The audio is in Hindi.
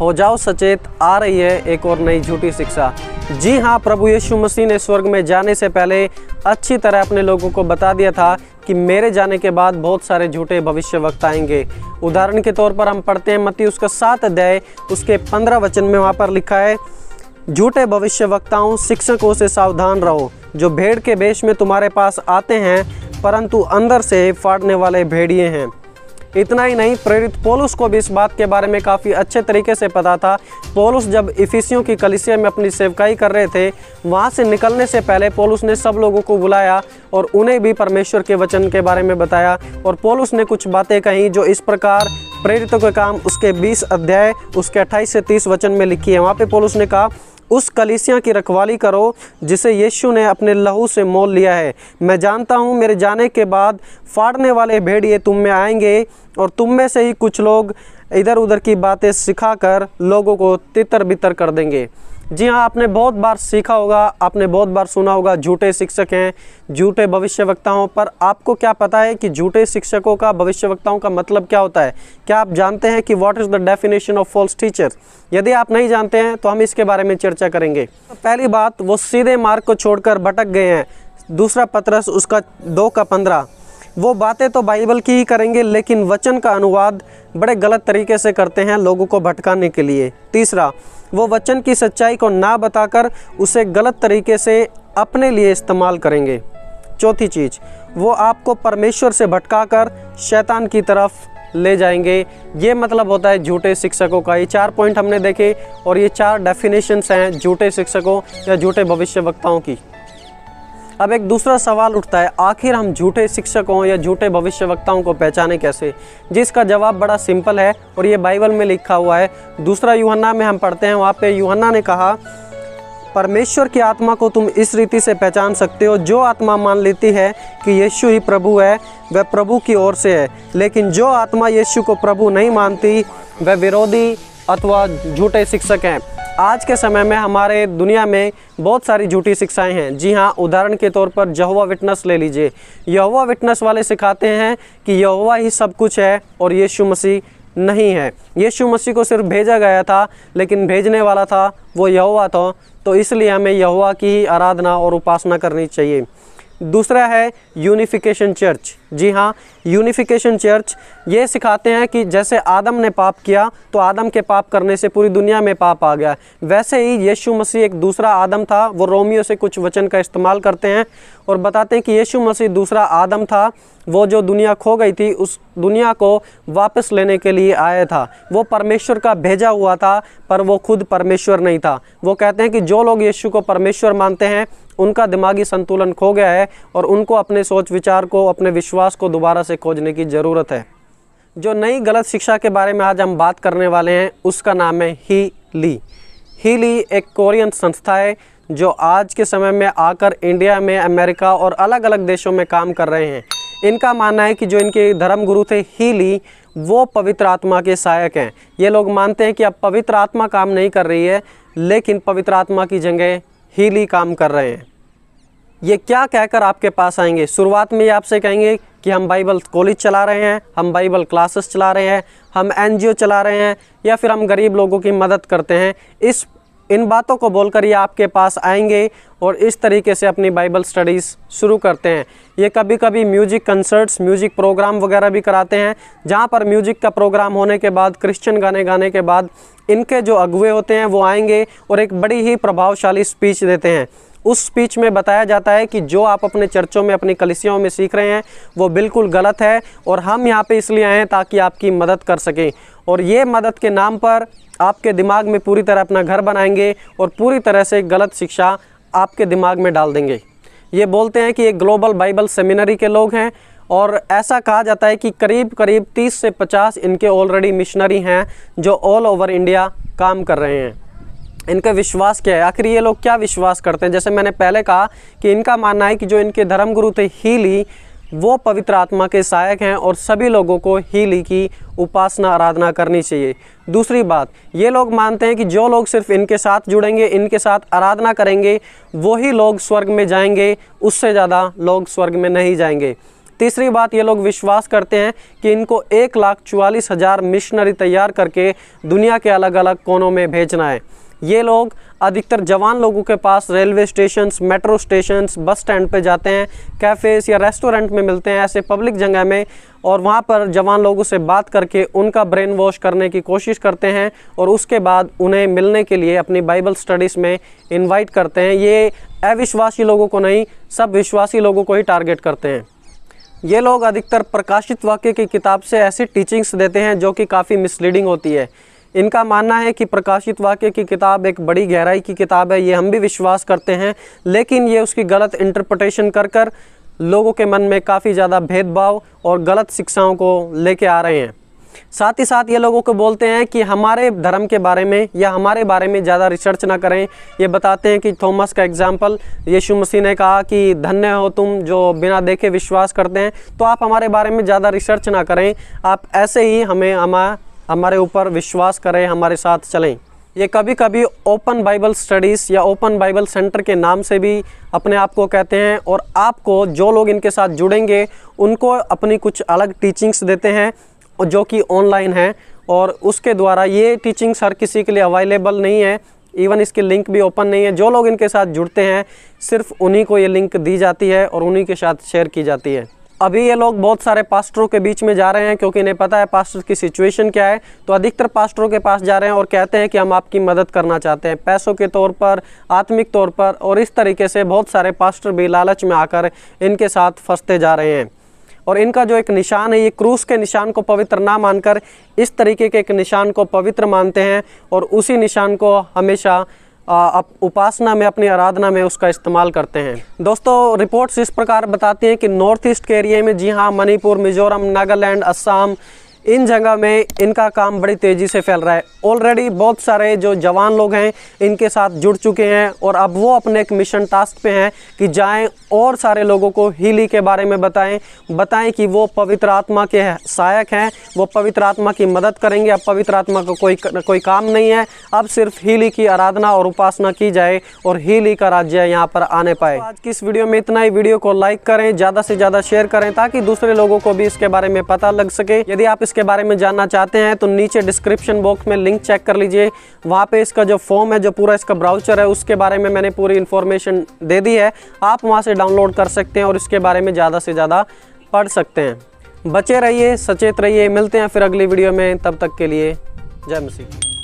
हो जाओ सचेत आ रही है एक और नई झूठी शिक्षा जी हाँ प्रभु यीशु मसीह ने स्वर्ग में जाने से पहले अच्छी तरह अपने लोगों को बता दिया था कि मेरे जाने के बाद बहुत सारे झूठे भविष्य वक्त आएंगे उदाहरण के तौर पर हम पढ़ते हैं मती उसका सात अध्याय उसके पंद्रह वचन में वहाँ पर लिखा है झूठे भविष्य वक्ताओं शिक्षकों से सावधान रहो जो भेड़ के बेश में तुम्हारे पास आते हैं परंतु अंदर से फाड़ने वाले भेड़िए हैं इतना ही नहीं प्रेरित पोलुस को भी इस बात के बारे में काफ़ी अच्छे तरीके से पता था पोलुस जब इफिसियों की कलिसिया में अपनी सेवकाई कर रहे थे वहाँ से निकलने से पहले पोलुस ने सब लोगों को बुलाया और उन्हें भी परमेश्वर के वचन के बारे में बताया और पोलुस ने कुछ बातें कही जो इस प्रकार प्रेरितों के काम उसके 20 अध्याय उसके 28 से 30 वचन में लिखी है वहाँ पे पोलुस ने कहा उस कलिसिया की रखवाली करो जिसे यीशु ने अपने लहू से मोल लिया है मैं जानता हूँ मेरे जाने के बाद फाड़ने वाले भेड़िए तुम में आएंगे और तुम में से ही कुछ लोग इधर उधर की बातें सिखाकर लोगों को तितर बितर कर देंगे जी हाँ आपने बहुत बार सीखा होगा आपने बहुत बार सुना होगा झूठे शिक्षक हैं झूठे भविष्यवक्ताओं पर आपको क्या पता है कि झूठे शिक्षकों का भविष्यवक्ताओं का मतलब क्या होता है क्या आप जानते हैं कि what is the definition of false teacher यदि आप नहीं जानते हैं तो हम इसके बारे में चर्चा करेंगे तो पहली बात वो सीधे मार्ग को छोड़कर भटक गए हैं दूसरा पत्रस उसका दो का पंद्रह वो बातें तो बाइबल की ही करेंगे लेकिन वचन का अनुवाद बड़े गलत तरीके से करते हैं लोगों को भटकाने के लिए तीसरा वो वचन की सच्चाई को ना बताकर उसे गलत तरीके से अपने लिए इस्तेमाल करेंगे चौथी चीज़ वो आपको परमेश्वर से भटकाकर शैतान की तरफ ले जाएंगे ये मतलब होता है झूठे शिक्षकों का ये चार पॉइंट हमने देखे और ये चार डेफिनेशंस हैं झूठे शिक्षकों या झूठे भविष्य वक्ताओं की अब एक दूसरा सवाल उठता है आखिर हम झूठे शिक्षकों या झूठे भविष्यवक्ताओं को पहचाने कैसे जिसका जवाब बड़ा सिंपल है और ये बाइबल में लिखा हुआ है दूसरा युहन्ना में हम पढ़ते हैं वहाँ पे युहन्ना ने कहा परमेश्वर की आत्मा को तुम इस रीति से पहचान सकते हो जो आत्मा मान लेती है कि यीशु ही प्रभु है वह प्रभु की ओर से है लेकिन जो आत्मा यीशु को प्रभु नहीं मानती वह विरोधी अथवा झूठे शिक्षक हैं आज के समय में हमारे दुनिया में बहुत सारी झूठी शिक्षाएं हैं जी हाँ उदाहरण के तौर पर यहुआ विटनेस ले लीजिए यहुआ विटनेस वाले सिखाते हैं कि यहुआ ही सब कुछ है और यीशु मसीह नहीं है यीशु मसीह को सिर्फ भेजा गया था लेकिन भेजने वाला था वो यहुआ था तो इसलिए हमें यहुआ की ही आराधना और उपासना करनी चाहिए दूसरा है यूनिफिकेशन चर्च जी हाँ यूनिफिकेशन चर्च ये सिखाते हैं कि जैसे आदम ने पाप किया तो आदम के पाप करने से पूरी दुनिया में पाप आ गया वैसे ही यीशु मसीह एक दूसरा आदम था वो रोमियो से कुछ वचन का इस्तेमाल करते हैं और बताते हैं कि यीशु मसीह दूसरा आदम था वो जो दुनिया खो गई थी उस दुनिया को वापस लेने के लिए आया था वो परमेश्वर का भेजा हुआ था पर वो खुद परमेश्वर नहीं था वो कहते हैं कि जो लोग यीशु को परमेश्वर मानते हैं उनका दिमागी संतुलन खो गया है और उनको अपने सोच विचार को अपने विश्वास को दोबारा से खोजने की ज़रूरत है जो नई गलत शिक्षा के बारे में आज हम बात करने वाले हैं उसका नाम है ही ली ही ली एक कोरियन संस्था है जो आज के समय में आकर इंडिया में अमेरिका और अलग अलग देशों में काम कर रहे हैं इनका मानना है कि जो इनके धर्म गुरु थे ली वो पवित्र आत्मा के सहायक हैं ये लोग मानते हैं कि अब पवित्र आत्मा काम नहीं कर रही है लेकिन पवित्र आत्मा की जगह हीली काम कर रहे हैं ये क्या कहकर आपके पास आएंगे शुरुआत में ये आपसे कहेंगे कि हम बाइबल कॉलेज चला रहे हैं हम बाइबल क्लासेस चला रहे हैं हम एनजीओ चला रहे हैं या फिर हम गरीब लोगों की मदद करते हैं इस इन बातों को बोलकर ये आपके पास आएंगे और इस तरीके से अपनी बाइबल स्टडीज़ शुरू करते हैं ये कभी कभी म्यूज़िक कंसर्ट्स म्यूज़िक प्रोग्राम वगैरह भी कराते हैं जहाँ पर म्यूज़िक का प्रोग्राम होने के बाद क्रिश्चियन गाने गाने के बाद इनके जो अगुए होते हैं वो आएंगे और एक बड़ी ही प्रभावशाली स्पीच देते हैं उस स्पीच में बताया जाता है कि जो आप अपने चर्चों में अपनी कलिसियों में सीख रहे हैं वो बिल्कुल गलत है और हम यहाँ पे इसलिए आए हैं ताकि आपकी मदद कर सकें और ये मदद के नाम पर आपके दिमाग में पूरी तरह अपना घर बनाएंगे और पूरी तरह से गलत शिक्षा आपके दिमाग में डाल देंगे ये बोलते हैं कि ये ग्लोबल बाइबल सेमिनरी के लोग हैं और ऐसा कहा जाता है कि करीब करीब 30 से 50 इनके ऑलरेडी मिशनरी हैं जो ऑल ओवर इंडिया काम कर रहे हैं इनका विश्वास क्या है आखिर ये लोग क्या विश्वास करते हैं जैसे मैंने पहले कहा कि इनका मानना है कि जो इनके धर्मगुरु थे हीली वो पवित्र आत्मा के सहायक हैं और सभी लोगों को हीली की उपासना आराधना करनी चाहिए दूसरी बात ये लोग मानते हैं कि जो लोग सिर्फ इनके साथ जुड़ेंगे इनके साथ आराधना करेंगे वही लोग स्वर्ग में जाएंगे उससे ज़्यादा लोग स्वर्ग में नहीं जाएंगे तीसरी बात ये लोग विश्वास करते हैं कि इनको एक लाख चवालीस हज़ार मिशनरी तैयार करके दुनिया के अलग अलग कोनों में भेजना है ये लोग अधिकतर जवान लोगों के पास railway station metro station bus stand पर जाते हैं कैफ़ेज़ या रेस्टोरेंट में मिलते हैं ऐसे पब्लिक जगह में और वहाँ पर जवान लोगों से बात करके उनका ब्रेन वॉश करने की कोशिश करते हैं और उसके बाद उन्हें मिलने के लिए अपनी बाइबल स्टडीज़ में इनवाइट करते हैं ये अविश्वासी लोगों को नहीं सब विश्वासी लोगों को ही टारगेट करते हैं ये लोग अधिकतर प्रकाशित वाक्य की किताब से ऐसी टीचिंग्स देते हैं जो कि काफ़ी मिसलीडिंग होती है इनका मानना है कि प्रकाशित वाक्य की किताब एक बड़ी गहराई की किताब है ये हम भी विश्वास करते हैं लेकिन ये उसकी गलत इंटरप्रटेशन कर कर लोगों के मन में काफ़ी ज़्यादा भेदभाव और गलत शिक्षाओं को लेके आ रहे हैं साथ ही साथ ये लोगों को बोलते हैं कि हमारे धर्म के बारे में या हमारे बारे में ज़्यादा रिसर्च ना करें ये बताते हैं कि थॉमस का एग्जाम्पल यीशु मसीह ने कहा कि धन्य हो तुम जो बिना देखे विश्वास करते हैं तो आप हमारे बारे में ज़्यादा रिसर्च ना करें आप ऐसे ही हमें हमारा हमारे ऊपर विश्वास करें हमारे साथ चलें ये कभी कभी ओपन बाइबल स्टडीज़ या ओपन बाइबल सेंटर के नाम से भी अपने आप को कहते हैं और आपको जो लोग इनके साथ जुड़ेंगे उनको अपनी कुछ अलग टीचिंग्स देते हैं जो कि ऑनलाइन हैं और उसके द्वारा ये टीचिंग्स हर किसी के लिए अवेलेबल नहीं है इवन इसके लिंक भी ओपन नहीं है जो लोग इनके साथ जुड़ते हैं सिर्फ उन्हीं को ये लिंक दी जाती है और उन्हीं के साथ शेयर की जाती है अभी ये लोग बहुत सारे पास्टरों के बीच में जा रहे हैं क्योंकि इन्हें पता है पास्टर की सिचुएशन क्या है तो अधिकतर पास्टरों के पास जा रहे हैं और कहते हैं कि हम आपकी मदद करना चाहते हैं पैसों के तौर पर आत्मिक तौर पर और इस तरीके से बहुत सारे पास्टर भी लालच में आकर इनके साथ फंसते जा रहे हैं और इनका जो एक निशान है ये क्रूस के निशान को पवित्र ना मानकर इस तरीके के एक निशान को पवित्र मानते हैं और उसी निशान को हमेशा उपासना में अपनी आराधना में उसका इस्तेमाल करते हैं दोस्तों रिपोर्ट्स इस प्रकार बताती हैं कि नॉर्थ ईस्ट के एरिए में जी हाँ मणिपुर मिजोरम नागालैंड असम इन जगह में इनका काम बड़ी तेज़ी से फैल रहा है ऑलरेडी बहुत सारे जो जवान लोग हैं इनके साथ जुड़ चुके हैं और अब वो अपने एक मिशन टास्क पे हैं कि जाएं और सारे लोगों को हीली के बारे में बताएं बताएं कि वो पवित्र आत्मा के सहायक हैं वो पवित्र आत्मा की मदद करेंगे अब पवित्र आत्मा का को कोई कोई काम नहीं है अब सिर्फ हीली की आराधना और उपासना की जाए और हीली का राज्य यहाँ पर आने पाए तो आज की इस वीडियो में इतना ही वीडियो को लाइक करें ज़्यादा से ज़्यादा शेयर करें ताकि दूसरे लोगों को भी इसके बारे में पता लग सके यदि आप इसके इसके बारे में जानना चाहते हैं तो नीचे डिस्क्रिप्शन बॉक्स में लिंक चेक कर लीजिए वहाँ पे इसका जो फॉर्म है जो पूरा इसका ब्राउचर है उसके बारे में मैंने पूरी इन्फॉर्मेशन दे दी है आप वहाँ से डाउनलोड कर सकते हैं और इसके बारे में ज़्यादा से ज़्यादा पढ़ सकते हैं बचे रहिए सचेत रहिए मिलते हैं फिर अगली वीडियो में तब तक के लिए जय मसीह